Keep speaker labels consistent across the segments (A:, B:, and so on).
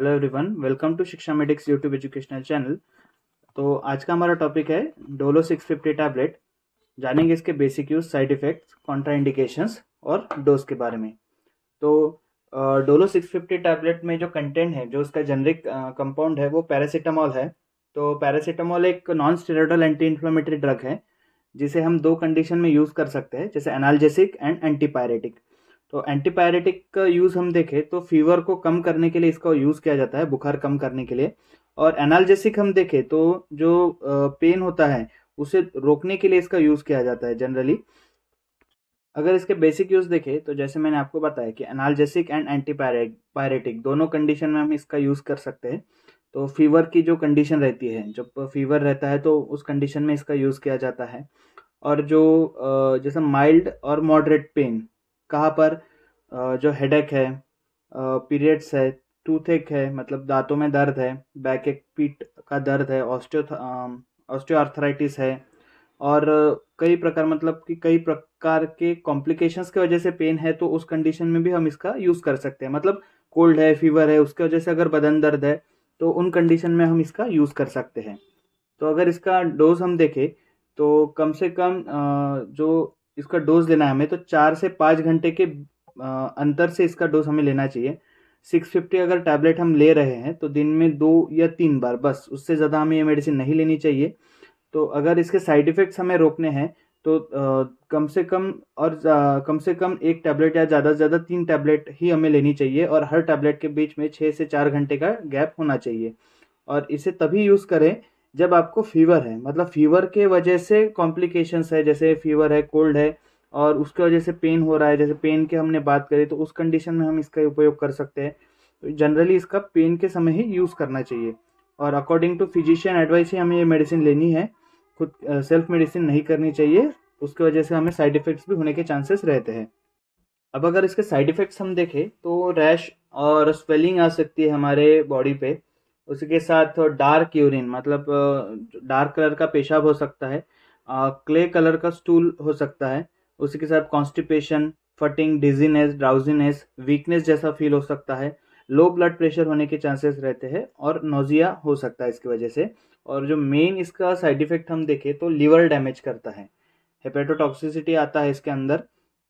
A: hello everyone welcome to Shiksha medics YouTube educational channel तो आज का हमारा टॉपिक है डोलो 650 टैबलेट जानेंगे इसके basic use side effects contraindications और डोज के बारे में तो डोलो 650 टैबलेट में जो कंटेंट है जो उसका जेनरिक कंपाउंड है वो पैरासीटामॉल है तो पैरासीटामॉल एक non steroidal anti inflammatory drug है जिसे हम दो कंडीशन में यूज़ कर सकते हैं जैसे एनाल्जेसिक एंड एंटीपायरेटिक तो एंटीपायरेटिक का यूज़ हम देखें तो फीवर को कम करने के लिए इसका यूज़ किया जाता है बुखार कम करने के लिए और एनाल्जेसिक हम देखें तो जो पेन uh, होता है उसे रोकने के लिए इसका यूज़ किया जाता है जनरली अगर इसके बेसिक यूज़ देखें तो जैसे मैंने आपको बताया कि एनाल्जेसिक एंड एंटीपायरेटिक दोनों कंडीशन में हम इसका यूज़ कर सकते हैं तो फीवर की जो कंडीशन रहती है जब फीवर रहता है तो उस कंडीशन में इसका यूज़ किया जाता है और जो uh, जैसे माइल्ड और मॉडरेट पेन कहाँ पर जो हेडेक है पीरियड्स है टूथेक है मतलब दांतों में दर्द है बैक एक पीठ का दर्द है ऑस्टियो ऑस्टियोआर्थराइटिस है और कई प्रकार मतलब कि कई प्रकार के कॉम्प्लिकेशंस की वजह से पेन है तो उस कंडीशन में भी हम इसका यूज़ कर सकते हैं मतलब कोल्ड है फीवर है उसकी वजह से अगर बदन दर्द है तो उन कंडीशन में हम इसका यूज़ कर सकते हैं तो अगर इसका डोज हम देखें तो कम से कम जो इसका डोज लेना है हमें तो चार से पाँच घंटे के अंतर से इसका डोज हमें लेना चाहिए सिक्स फिफ्टी अगर टैबलेट हम ले रहे हैं तो दिन में दो या तीन बार बस उससे ज़्यादा हमें ये मेडिसिन नहीं लेनी चाहिए तो अगर इसके साइड इफ़ेक्ट्स हमें रोकने हैं तो आ, कम से कम और आ, कम से कम एक टैबलेट या ज़्यादा से ज़्यादा तीन टैबलेट ही हमें लेनी चाहिए और हर टैबलेट के बीच में छः से चार घंटे का गैप होना चाहिए और इसे तभी यूज़ करें जब आपको फीवर है मतलब फीवर के वजह से कॉम्प्लिकेशंस है जैसे फीवर है कोल्ड है और उसके वजह से पेन हो रहा है जैसे पेन की हमने बात करी तो उस कंडीशन में हम इसका उपयोग कर सकते हैं तो जनरली इसका पेन के समय ही यूज़ करना चाहिए और अकॉर्डिंग टू फिजिशियन एडवाइस ही हमें ये मेडिसिन लेनी है खुद सेल्फ मेडिसिन नहीं करनी चाहिए उसकी वजह से हमें साइड इफ़ेक्ट्स भी होने के चांसेस रहते हैं अब अगर इसके साइड इफ़ेक्ट्स हम देखें तो रैश और स्वेलिंग आ सकती है हमारे बॉडी पे उसके साथ डार्क यूरिन मतलब डार्क कलर का पेशाब हो सकता है क्ले कलर का स्टूल हो सकता है उसके साथ constipation fainting dizziness drowsiness weakness जैसा फील हो सकता है लो ब्लड प्रेशर होने के चांसेस रहते हैं और नोजिया हो सकता है इसकी वजह से और जो मेन इसका साइड इफेक्ट हम देखें तो लीवर डैमेज करता है हेपेटोटॉक्सिसिटी आता है इसके अंदर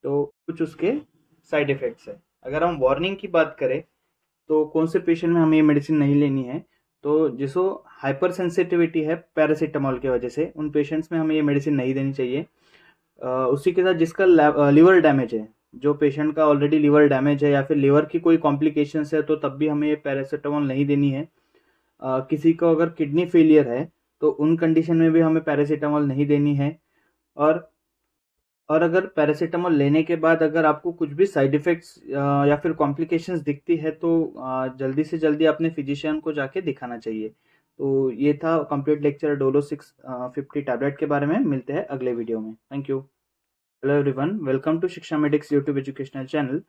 A: तो कुछ उसके साइड इफेक्ट्स है अगर हम वार्निंग की बात करें तो कौन से पेशेंट में हमें ये मेडिसिन नहीं लेनी है तो जिसो हाइपर सेंसिटिविटी है पैरासीटामोल की वजह से उन पेशेंट्स में हमें ये मेडिसिन नहीं देनी चाहिए उसी के साथ जिसका लीवर डैमेज है जो पेशेंट का ऑलरेडी लीवर डैमेज है या फिर लीवर की कोई कॉम्प्लिकेशन है तो तब भी हमें ये पैरासीटामोल नहीं देनी है आ, किसी को अगर किडनी फेलियर है तो उन कंडीशन में भी हमें पैरासीटामोल नहीं देनी है और और अगर पैरासीटामोल लेने के बाद अगर आपको कुछ भी साइड इफ़ेक्ट्स या फिर कॉम्प्लिकेशंस दिखती है तो जल्दी से जल्दी अपने फिजिशियन को जाके दिखाना चाहिए तो ये था complete lecture Dolo six fifty tablet के बारे में मिलते हैं अगले वीडियो में thank you hello everyone welcome to Shiksha medics YouTube educational channel